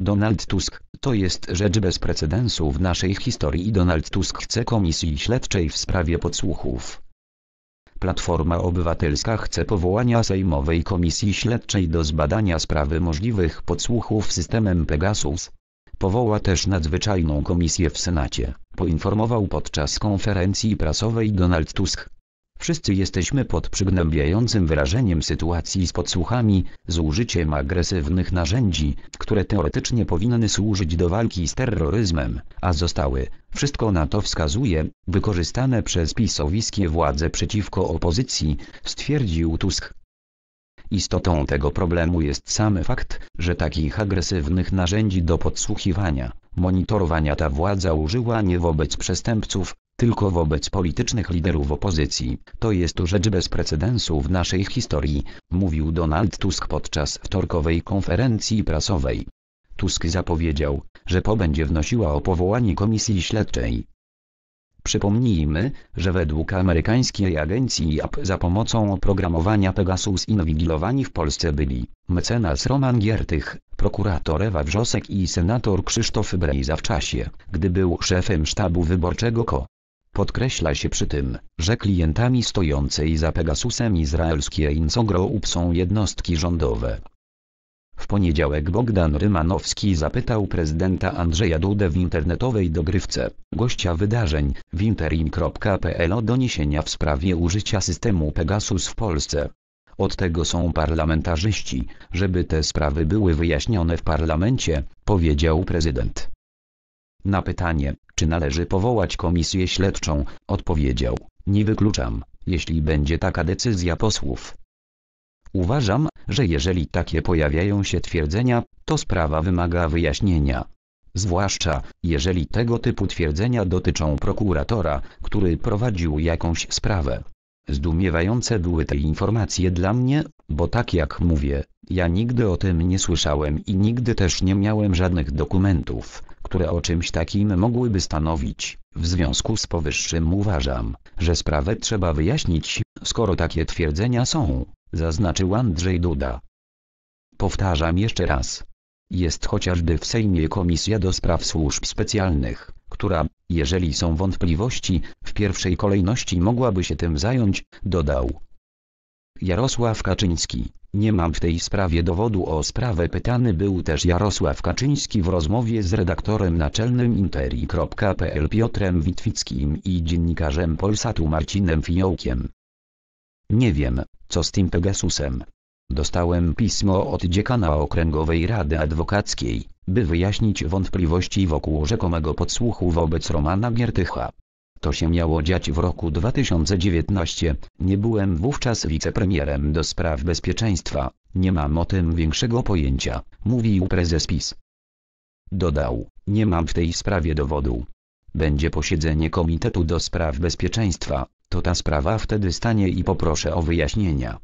Donald Tusk, to jest rzecz bez precedensu w naszej historii i Donald Tusk chce komisji śledczej w sprawie podsłuchów. Platforma Obywatelska chce powołania Sejmowej Komisji Śledczej do zbadania sprawy możliwych podsłuchów systemem Pegasus. Powoła też nadzwyczajną komisję w Senacie, poinformował podczas konferencji prasowej Donald Tusk. Wszyscy jesteśmy pod przygnębiającym wyrażeniem sytuacji z podsłuchami, z użyciem agresywnych narzędzi, które teoretycznie powinny służyć do walki z terroryzmem, a zostały, wszystko na to wskazuje, wykorzystane przez pisowiskie władze przeciwko opozycji, stwierdził Tusk. Istotą tego problemu jest sam fakt, że takich agresywnych narzędzi do podsłuchiwania, monitorowania ta władza użyła nie wobec przestępców, tylko wobec politycznych liderów opozycji. To jest rzecz bez precedensu w naszej historii, mówił Donald Tusk podczas wtorkowej konferencji prasowej. Tusk zapowiedział, że PO będzie wnosiła o powołanie komisji śledczej. Przypomnijmy, że według amerykańskiej agencji AP za pomocą oprogramowania Pegasus inwigilowani w Polsce byli mecenas Roman Giertych, prokurator Ewa Wrzosek i senator Krzysztof Brejza w czasie, gdy był szefem sztabu wyborczego KO. Podkreśla się przy tym, że klientami stojącej za Pegasusem izraelskiej Group są jednostki rządowe. W poniedziałek Bogdan Rymanowski zapytał prezydenta Andrzeja Dudę w internetowej dogrywce, gościa wydarzeń, winterim.pl o doniesienia w sprawie użycia systemu Pegasus w Polsce. Od tego są parlamentarzyści, żeby te sprawy były wyjaśnione w parlamencie, powiedział prezydent. Na pytanie, czy należy powołać komisję śledczą, odpowiedział, nie wykluczam, jeśli będzie taka decyzja posłów. Uważam, że jeżeli takie pojawiają się twierdzenia, to sprawa wymaga wyjaśnienia. Zwłaszcza, jeżeli tego typu twierdzenia dotyczą prokuratora, który prowadził jakąś sprawę. Zdumiewające były te informacje dla mnie, bo tak jak mówię, ja nigdy o tym nie słyszałem i nigdy też nie miałem żadnych dokumentów, które o czymś takim mogłyby stanowić. W związku z powyższym uważam, że sprawę trzeba wyjaśnić, skoro takie twierdzenia są, zaznaczył Andrzej Duda. Powtarzam jeszcze raz. Jest chociażby w Sejmie Komisja do Spraw Służb Specjalnych, która, jeżeli są wątpliwości, w pierwszej kolejności mogłaby się tym zająć, dodał. Jarosław Kaczyński. Nie mam w tej sprawie dowodu o sprawę pytany był też Jarosław Kaczyński w rozmowie z redaktorem naczelnym interi.pl Piotrem Witwickim i dziennikarzem Polsatu Marcinem Fiołkiem. Nie wiem, co z tym Pegasusem. Dostałem pismo od dziekana Okręgowej Rady Adwokackiej, by wyjaśnić wątpliwości wokół rzekomego podsłuchu wobec Romana Giertycha. To się miało dziać w roku 2019, nie byłem wówczas wicepremierem do spraw bezpieczeństwa, nie mam o tym większego pojęcia, mówił prezes PiS. Dodał, nie mam w tej sprawie dowodu. Będzie posiedzenie Komitetu do Spraw Bezpieczeństwa, to ta sprawa wtedy stanie i poproszę o wyjaśnienia.